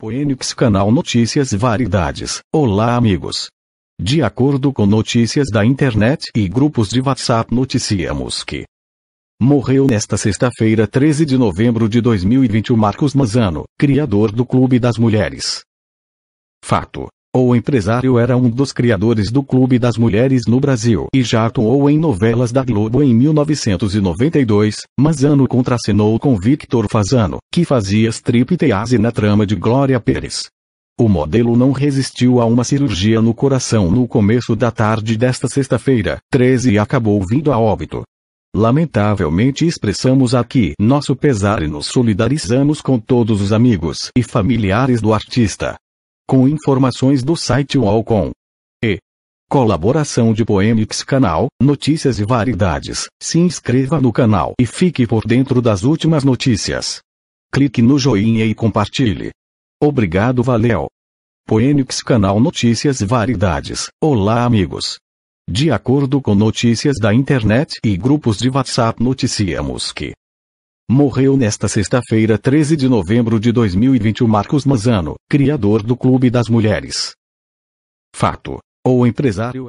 Poenix Canal Notícias Variedades. Olá amigos. De acordo com notícias da internet e grupos de WhatsApp noticiamos que morreu nesta sexta-feira 13 de novembro de 2020 o Marcos Mazano, criador do Clube das Mulheres. Fato. O empresário era um dos criadores do Clube das Mulheres no Brasil e já atuou em novelas da Globo em 1992, mas ano contracenou com Victor Fazano, que fazia striptease na trama de Glória Pérez. O modelo não resistiu a uma cirurgia no coração no começo da tarde desta sexta-feira, 13 e acabou vindo a óbito. Lamentavelmente expressamos aqui nosso pesar e nos solidarizamos com todos os amigos e familiares do artista com informações do site UOL.com. E. Colaboração de Poenix Canal, notícias e variedades. Se inscreva no canal e fique por dentro das últimas notícias. Clique no joinha e compartilhe. Obrigado, valeu. Poenix Canal Notícias e Variedades. Olá, amigos. De acordo com notícias da internet e grupos de WhatsApp, noticiamos que Morreu nesta sexta-feira 13 de novembro de 2020 o Marcos Mazano, criador do Clube das Mulheres. Fato. O empresário